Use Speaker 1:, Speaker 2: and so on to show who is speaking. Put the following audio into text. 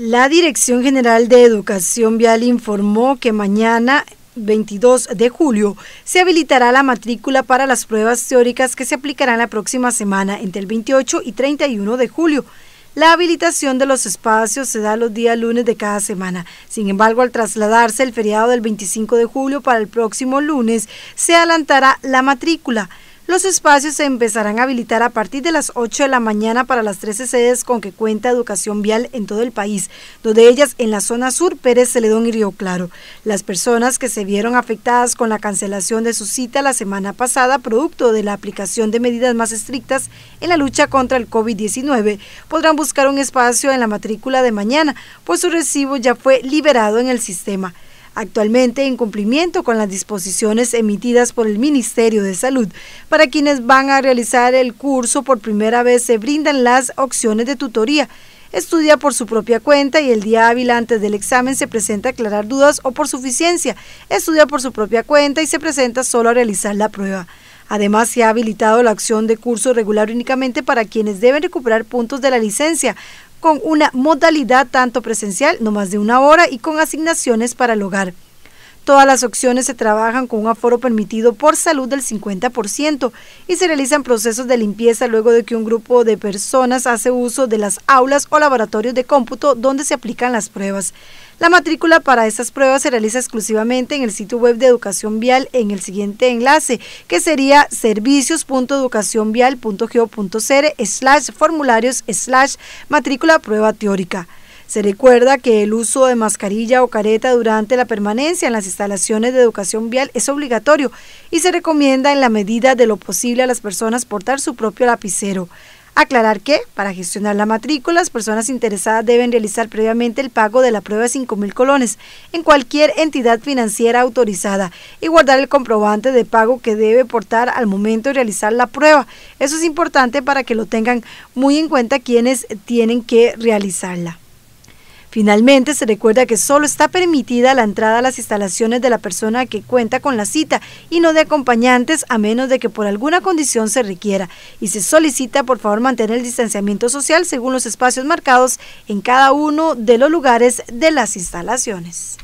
Speaker 1: La Dirección General de Educación Vial informó que mañana 22 de julio se habilitará la matrícula para las pruebas teóricas que se aplicarán la próxima semana entre el 28 y 31 de julio. La habilitación de los espacios se da los días lunes de cada semana. Sin embargo, al trasladarse el feriado del 25 de julio para el próximo lunes, se adelantará la matrícula. Los espacios se empezarán a habilitar a partir de las 8 de la mañana para las 13 sedes con que cuenta educación vial en todo el país, donde ellas en la zona sur, Pérez, Celedón y Río Claro. Las personas que se vieron afectadas con la cancelación de su cita la semana pasada, producto de la aplicación de medidas más estrictas en la lucha contra el COVID-19, podrán buscar un espacio en la matrícula de mañana, pues su recibo ya fue liberado en el sistema actualmente en cumplimiento con las disposiciones emitidas por el Ministerio de Salud. Para quienes van a realizar el curso por primera vez se brindan las opciones de tutoría. Estudia por su propia cuenta y el día hábil antes del examen se presenta a aclarar dudas o por suficiencia. Estudia por su propia cuenta y se presenta solo a realizar la prueba. Además, se ha habilitado la opción de curso regular únicamente para quienes deben recuperar puntos de la licencia con una modalidad tanto presencial, no más de una hora, y con asignaciones para el hogar. Todas las opciones se trabajan con un aforo permitido por salud del 50% y se realizan procesos de limpieza luego de que un grupo de personas hace uso de las aulas o laboratorios de cómputo donde se aplican las pruebas. La matrícula para estas pruebas se realiza exclusivamente en el sitio web de Educación Vial en el siguiente enlace, que sería servicios.educacionvial.geo.cr slash formularios slash matrícula prueba teórica. Se recuerda que el uso de mascarilla o careta durante la permanencia en las instalaciones de educación vial es obligatorio y se recomienda en la medida de lo posible a las personas portar su propio lapicero. Aclarar que, para gestionar la matrícula, las personas interesadas deben realizar previamente el pago de la prueba de 5.000 colones en cualquier entidad financiera autorizada y guardar el comprobante de pago que debe portar al momento de realizar la prueba. Eso es importante para que lo tengan muy en cuenta quienes tienen que realizarla. Finalmente, se recuerda que solo está permitida la entrada a las instalaciones de la persona que cuenta con la cita y no de acompañantes a menos de que por alguna condición se requiera. Y se solicita, por favor, mantener el distanciamiento social según los espacios marcados en cada uno de los lugares de las instalaciones.